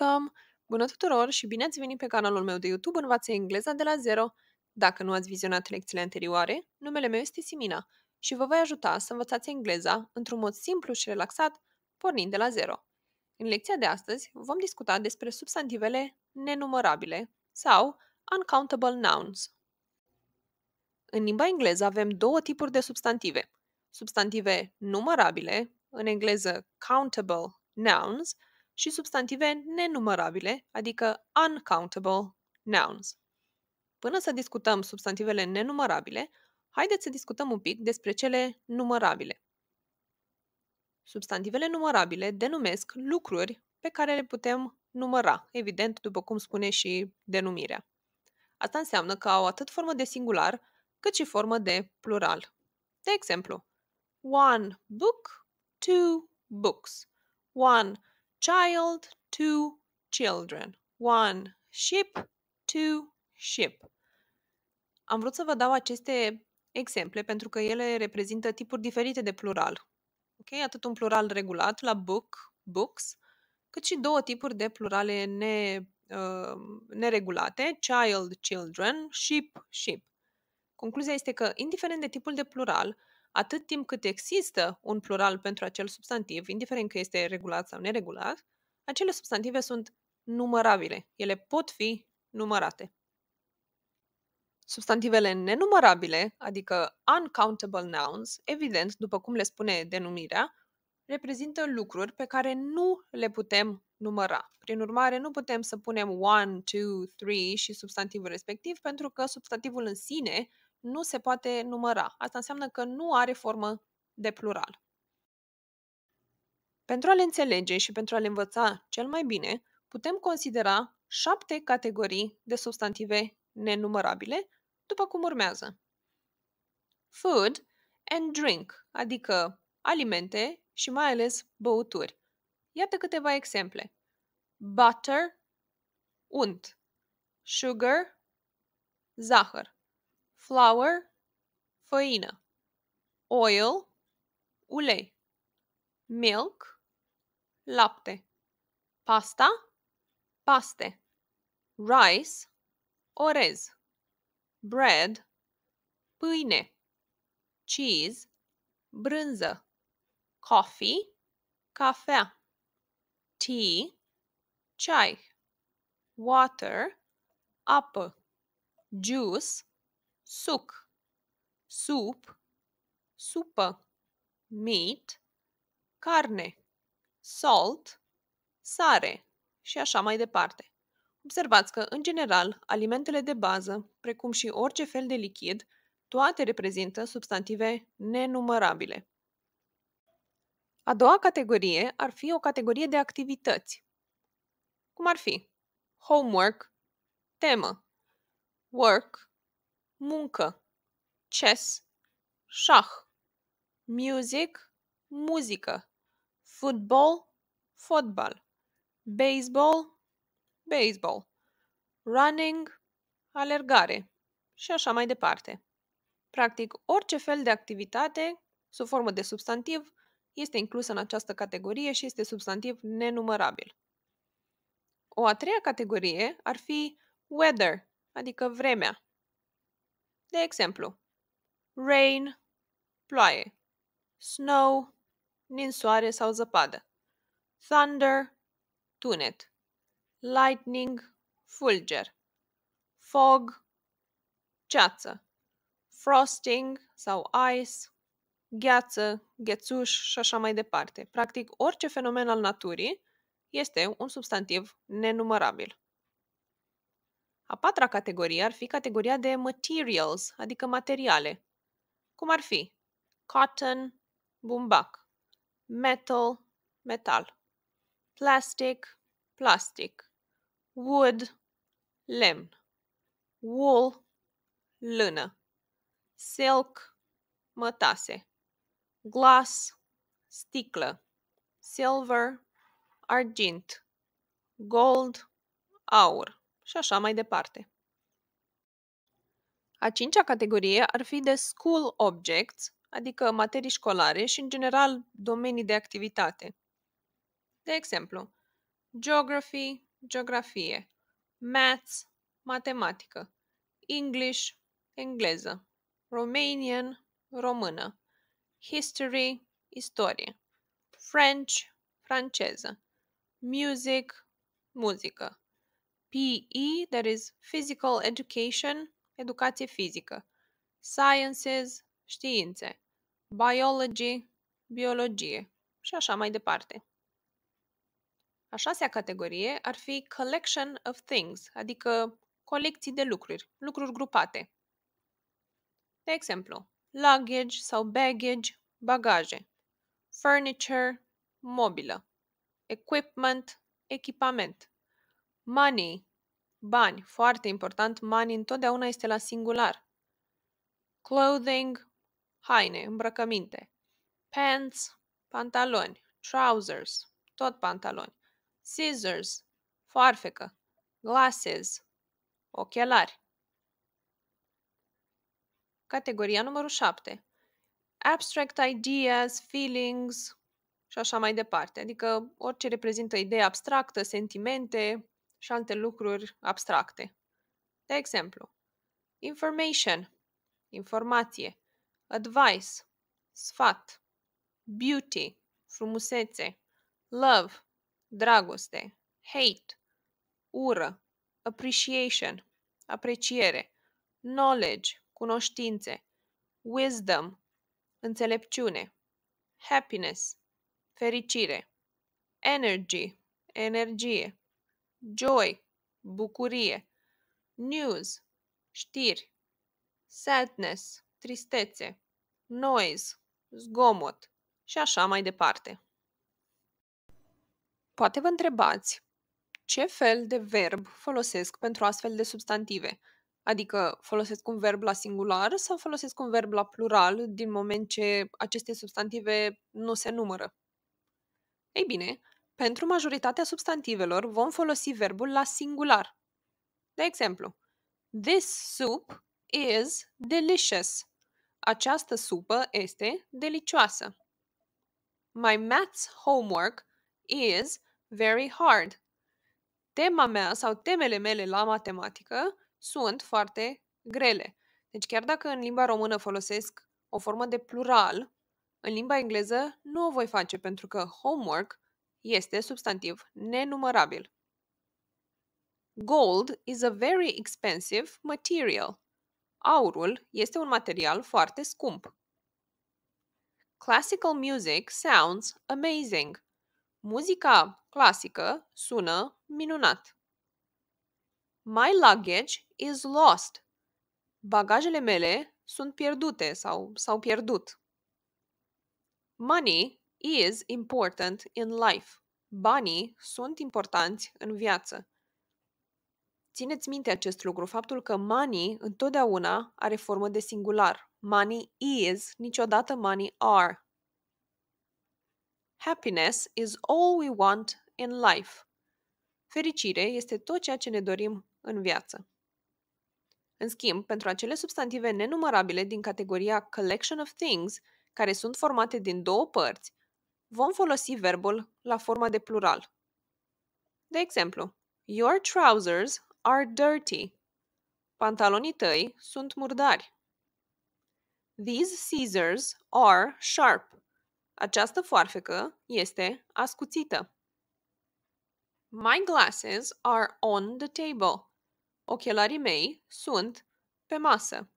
Welcome! Bună tuturor și bine ați venit pe canalul meu de YouTube Învață Engleza de la zero. Dacă nu ați vizionat lecțiile anterioare, numele meu este Simina și vă voi ajuta să învățați engleza într-un mod simplu și relaxat, pornind de la zero. În lecția de astăzi vom discuta despre substantivele nenumărabile sau uncountable nouns. În limba engleză avem două tipuri de substantive. Substantive numărabile, în engleză countable nouns, și substantive nenumărabile, adică uncountable nouns. Până să discutăm substantivele nenumărabile, haideți să discutăm un pic despre cele numărabile. Substantivele numărabile denumesc lucruri pe care le putem număra, evident, după cum spune și denumirea. Asta înseamnă că au atât formă de singular, cât și formă de plural. De exemplu, one book, two books, one child, two children. One ship, two ship. Am vrut să vă dau aceste exemple pentru că ele reprezintă tipuri diferite de plural. Ok? Atât un plural regulat la book, books, cât și două tipuri de plurale ne, uh, neregulate, child, children, ship, ship. Concluzia este că, indiferent de tipul de plural, atât timp cât există un plural pentru acel substantiv, indiferent că este regulat sau neregulat, acele substantive sunt numărabile. Ele pot fi numărate. Substantivele nenumărabile, adică uncountable nouns, evident, după cum le spune denumirea, reprezintă lucruri pe care nu le putem număra. Prin urmare, nu putem să punem 1, 2, 3 și substantivul respectiv, pentru că substantivul în sine nu se poate număra. Asta înseamnă că nu are formă de plural. Pentru a le înțelege și pentru a le învăța cel mai bine, putem considera șapte categorii de substantive nenumărabile, după cum urmează. Food and drink, adică alimente și mai ales băuturi. Iată câteva exemple. Butter, unt, sugar, zahăr flour, făină, oil, ulei, milk, lapte, pasta, paste, rice, orez, bread, pâine, cheese, brânză, coffee, cafea, tea, ceai, water, apă, juice, suc, sup, supă, meat, carne, salt, sare și așa mai departe. Observați că, în general, alimentele de bază, precum și orice fel de lichid, toate reprezintă substantive nenumărabile. A doua categorie ar fi o categorie de activități, cum ar fi homework, temă, work, muncă, chess, șah, music, muzică, football, fotbal, baseball, baseball, running, alergare și așa mai departe. Practic, orice fel de activitate, sub formă de substantiv, este inclusă în această categorie și este substantiv nenumărabil. O a treia categorie ar fi weather, adică vremea. De exemplu, rain, ploaie, snow, ninsoare sau zăpadă, thunder, tunet, lightning, fulger, fog, ceață, frosting sau ice, gheață, ghețuș și așa mai departe. Practic, orice fenomen al naturii este un substantiv nenumărabil. A patra categorie ar fi categoria de materials, adică materiale, cum ar fi cotton, bumbac, metal, metal, plastic, plastic, wood, lemn, wool, lână, silk, mătase, glass, sticlă, silver, argint, gold, aur și așa mai departe. A cincea categorie ar fi de school objects, adică materii școlare și, în general, domenii de activitate. De exemplu, geography, geografie, maths, matematică, English, engleză, Romanian, română, history, istorie, French, franceză, music, muzică, PE, that is physical education, educație fizică, sciences, științe, biology, biologie și așa mai departe. A șasea categorie ar fi collection of things, adică colecții de lucruri, lucruri grupate. De exemplu, luggage sau baggage, bagaje, furniture, mobilă, equipment, echipament, Money. Bani. Foarte important. Money întotdeauna este la singular. Clothing. Haine. Îmbrăcăminte. Pants. Pantaloni. Trousers. Tot pantaloni. Scissors. Foarfecă. Glasses. Ochelari. Categoria numărul 7. Abstract ideas, feelings și așa mai departe. Adică orice reprezintă idee abstractă, sentimente, și alte lucruri abstracte. De exemplu, information, informație, advice, sfat, beauty, frumusețe, love, dragoste, hate, ură, appreciation, apreciere, knowledge, cunoștințe, wisdom, înțelepciune, happiness, fericire, energy, energie, joy, bucurie, news, știri, sadness, tristețe, noise, zgomot și așa mai departe. Poate vă întrebați ce fel de verb folosesc pentru astfel de substantive, Adică folosesc un verb la singular sau folosesc un verb la plural din moment ce aceste substantive nu se numără? Ei bine, pentru majoritatea substantivelor vom folosi verbul la singular. De exemplu, This soup is delicious. Această supă este delicioasă. My maths homework is very hard. Tema mea sau temele mele la matematică sunt foarte grele. Deci chiar dacă în limba română folosesc o formă de plural, în limba engleză nu o voi face pentru că homework este substantiv nenumărabil. Gold is a very expensive material. Aurul este un material foarte scump. Classical music sounds amazing. Muzica clasică sună minunat. My luggage is lost. Bagajele mele sunt pierdute sau s-au pierdut. Money is important in life. Banii sunt importanți în viață. Țineți minte acest lucru, faptul că money întotdeauna are formă de singular. Money is, niciodată money are. Happiness is all we want in life. Fericire este tot ceea ce ne dorim în viață. În schimb, pentru acele substantive nenumărabile din categoria collection of things, care sunt formate din două părți, vom folosi verbul la forma de plural. De exemplu, Your trousers are dirty. Pantalonii tăi sunt murdari. These scissors are sharp. Această foarfecă este ascuțită. My glasses are on the table. Ochelarii mei sunt pe masă.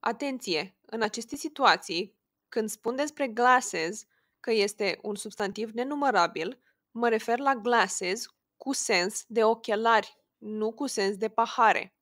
Atenție! În aceste situații, când spun despre glasses, că este un substantiv nenumărabil, mă refer la glasses cu sens de ochelari, nu cu sens de pahare.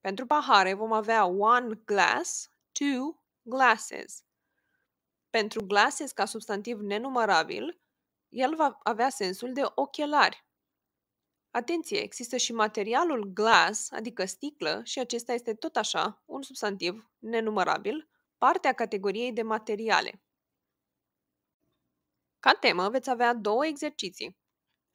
Pentru pahare vom avea one glass, two glasses. Pentru glasses ca substantiv nenumărabil, el va avea sensul de ochelari. Atenție, există și materialul glass, adică sticlă, și acesta este tot așa un substantiv nenumărabil, partea categoriei de materiale. Ca temă veți avea două exerciții.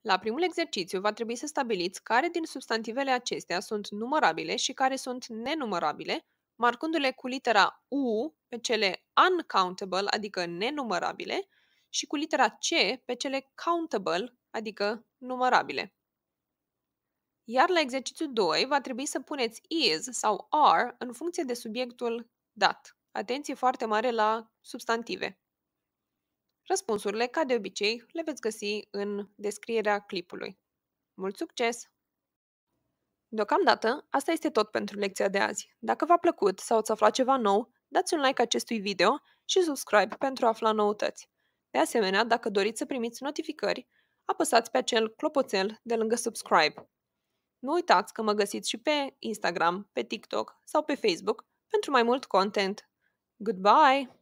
La primul exercițiu va trebui să stabiliți care din substantivele acestea sunt numărabile și care sunt nenumărabile, marcându-le cu litera U pe cele uncountable, adică nenumărabile, și cu litera C pe cele countable, adică numărabile. Iar la exercițiul 2 va trebui să puneți is sau are în funcție de subiectul dat. Atenție foarte mare la substantive. Răspunsurile, ca de obicei, le veți găsi în descrierea clipului. Mult succes! Deocamdată, asta este tot pentru lecția de azi. Dacă v-a plăcut sau ați aflat ceva nou, dați un like acestui video și subscribe pentru a afla noutăți. De asemenea, dacă doriți să primiți notificări, apăsați pe acel clopoțel de lângă subscribe. Nu uitați că mă găsiți și pe Instagram, pe TikTok sau pe Facebook pentru mai mult content. Goodbye!